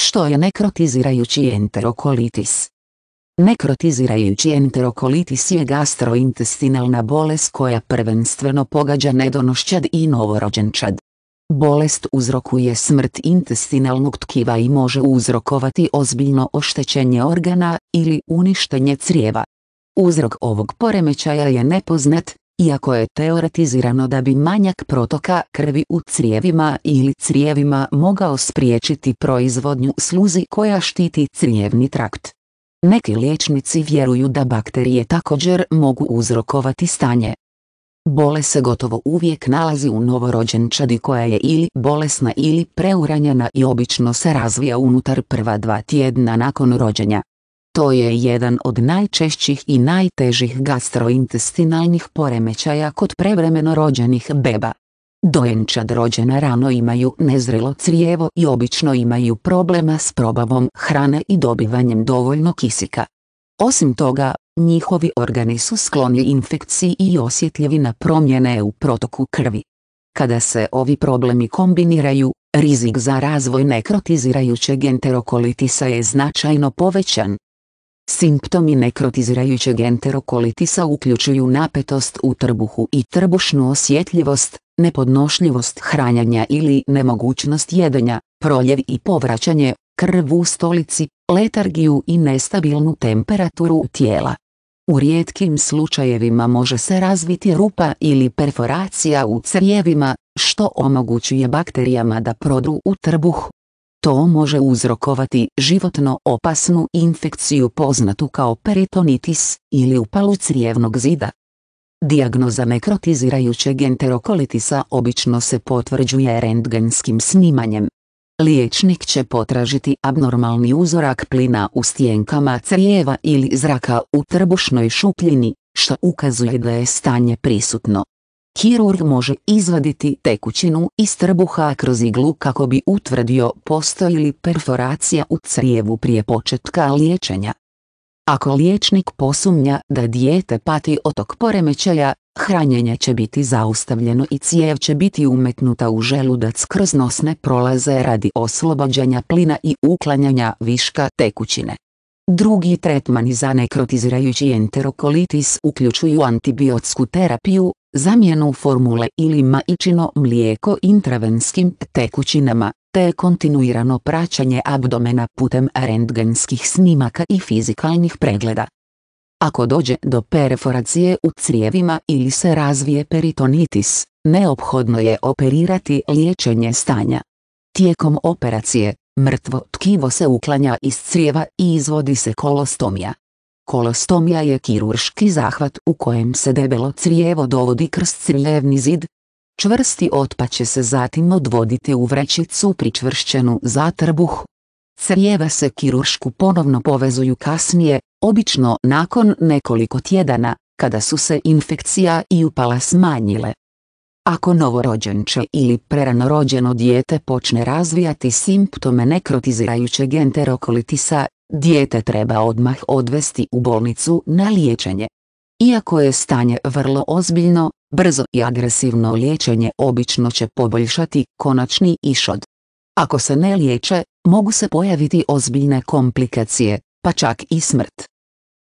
Što je nekrotizirajući enterokolitis? Nekrotizirajući enterokolitis je gastrointestinalna bolest koja prvenstveno pogađa nedonošćad i novorođenčad. Bolest uzrokuje smrt intestinalnog tkiva i može uzrokovati ozbiljno oštećenje organa ili uništenje crijeva. Uzrok ovog poremećaja je nepoznat, iako je teoretizirano da bi manjak protoka krvi u crijevima ili crijevima mogao spriječiti proizvodnju sluzi koja štiti crijevni trakt. Neki liječnici vjeruju da bakterije također mogu uzrokovati stanje. Bole se gotovo uvijek nalazi u novorođenčadi koja je ili bolesna ili preuranjena i obično se razvija unutar prva dva tjedna nakon rođenja. To je jedan od najčešćih i najtežih gastrointestinalnih poremećaja kod prevremeno rođenih beba. Dojenčad rođena rano imaju nezrelo crijevo i obično imaju problema s probavom hrane i dobivanjem dovoljno kisika. Osim toga, njihovi organi su skloni infekciji i osjetljivi na promjene u protoku krvi. Kada se ovi problemi kombiniraju, rizik za razvoj nekrotizirajućeg enterokolitisa je značajno povećan. Simptomi nekrotizirajućeg enterokolitisa uključuju napetost u trbuhu i trbušnu osjetljivost, nepodnošljivost hranjanja ili nemogućnost jedenja, proljev i povraćanje, krv u stolici, letargiju i nestabilnu temperaturu tijela. U rijetkim slučajevima može se razviti rupa ili perforacija u crjevima, što omogućuje bakterijama da prodru u trbuh to može uzrokovati životno opasnu infekciju poznatu kao peritonitis ili upalu crijevnog zida. Dijagnoza nekrotizirajućeg enterokolitisa obično se potvrđuje rendgenskim snimanjem. Liječnik će potražiti abnormalni uzorak plina u stjenkama crijeva ili zraka u trbušnoj šupljini, što ukazuje da je stanje prisutno. Kirurg može izvaditi tekućinu iz trbuha kroz iglu kako bi utvrdio postoji li perforacija u crijevu prije početka liječenja. Ako liječnik posumnja da dijete pati otok poremećaja, hranjenje će biti zaustavljeno i cijev će biti umetnuta u želudac kroz nosne prolaze radi oslobađanja plina i uklanjanja viška tekućine. Drugi tretmani za nekrotizirajući enterokolitis uključuju antibiotsku terapiju, zamjenu formule ili majčino mlijeko intravenskim tekućinama, te kontinuirano praćanje abdomena putem rentgenskih snimaka i fizikalnih pregleda. Ako dođe do perforacije u crijevima ili se razvije peritonitis, neophodno je operirati liječenje stanja. Tijekom operacije, Mrtvo tkivo se uklanja iz crijeva i izvodi se kolostomija. Kolostomija je kirurški zahvat u kojem se debelo crijevo dovodi kroz zid. Čvrsti otpad će se zatim odvoditi u vrećicu pričvršćenu za trbuh. Crijeva se kiruršku ponovno povezuju kasnije, obično nakon nekoliko tjedana, kada su se infekcija i upala smanjile. Ako novorođenče ili prerano rođeno dijete počne razvijati simptome nekrotizirajućeg enterokolitisa, dijete treba odmah odvesti u bolnicu na liječenje. Iako je stanje vrlo ozbiljno, brzo i agresivno liječenje obično će poboljšati konačni išod. Ako se ne liječe, mogu se pojaviti ozbiljne komplikacije, pa čak i smrt.